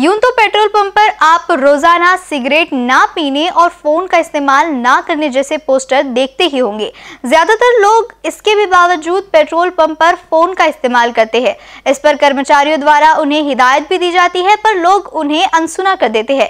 यूं तो petrol pump पर आप रोजाना सिगरेट ना पीने और फोन का इस्तेमाल ना करने जैसे पोस्टर देखते ही होंगे ज्यादातर लोग इसके भी बावजूद पेट्रोल पंप पर फोन का इस्तेमाल करते हैं इस पर कर्मचारियों द्वारा उन्हें हिदायत भी दी जाती है पर लोग उन्हें अनसुना कर देते हैं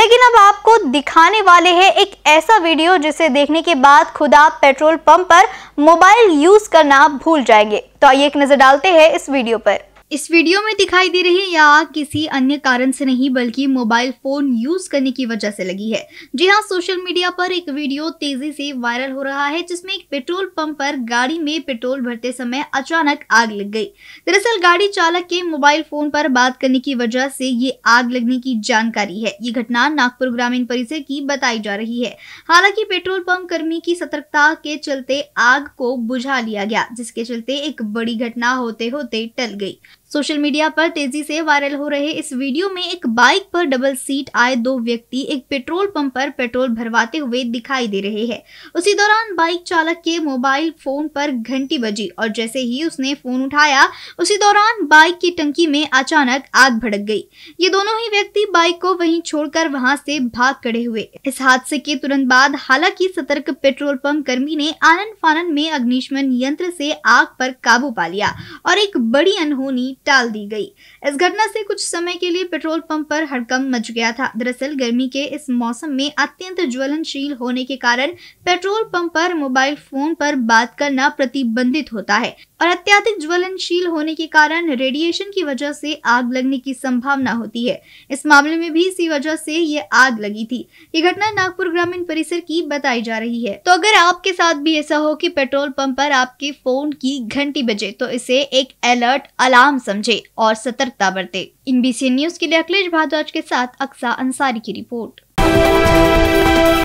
लेकिन अब आपको दिखाने वाले है एक ऐसा वीडियो जिसे देखने के बाद खुद आप पेट्रोल पंप पर मोबाइल यूज करना भूल जाएंगे तो आइए एक नजर डालते हैं इस वीडियो पर इस वीडियो में दिखाई दे रही यह आग किसी अन्य कारण से नहीं बल्कि मोबाइल फोन यूज करने की वजह से लगी है जी हाँ सोशल मीडिया पर एक वीडियो तेजी से वायरल हो रहा है जिसमें एक पेट्रोल पंप पर गाड़ी में पेट्रोल भरते समय अचानक आग लग गई दरअसल गाड़ी चालक के मोबाइल फोन पर बात करने की वजह से ये आग लगने की जानकारी है ये घटना नागपुर ग्रामीण परिसर की बताई जा रही है हालांकि पेट्रोल पंप कर्मी की सतर्कता के चलते आग को बुझा लिया गया जिसके चलते एक बड़ी घटना होते होते टल गई सोशल मीडिया पर तेजी से वायरल हो रहे इस वीडियो में एक बाइक पर डबल सीट आए दो व्यक्ति एक पेट्रोल पंप पर पेट्रोल भरवाते हुए दिखाई दे रहे हैं उसी दौरान बाइक चालक के मोबाइल फोन पर घंटी बजी और जैसे ही उसने फोन उठाया उसी दौरान बाइक की टंकी में अचानक आग भड़क गई ये दोनों ही व्यक्ति बाइक को वही छोड़कर वहां से भाग खड़े हुए इस हादसे के तुरंत बाद हालांकि सतर्क पेट्रोल पंप कर्मी ने आनंद फानंद में अग्निशमन यंत्र से आग पर काबू पा लिया और एक बड़ी अनहोनी डाल दी गई इस घटना से कुछ समय के लिए पेट्रोल पंप पर हड़कंप मच गया था दरअसल गर्मी के इस मौसम में अत्यंत ज्वलनशील होने के कारण पेट्रोल पंप पर मोबाइल फोन पर बात करना प्रतिबंधित होता है और अत्याधिक ज्वलनशील होने के कारण रेडिएशन की वजह से आग लगने की संभावना होती है इस मामले में भी इसी वजह से ये आग लगी थी ये घटना नागपुर ग्रामीण परिसर की बताई जा रही है तो अगर आपके साथ भी ऐसा हो कि पेट्रोल पंप पर आपके फोन की घंटी बजे तो इसे एक अलर्ट अलार्म समझे और सतर्कता बरते इन सी न्यूज के लिए अखिलेश भारद्वाज के साथ अक्सा अंसारी की रिपोर्ट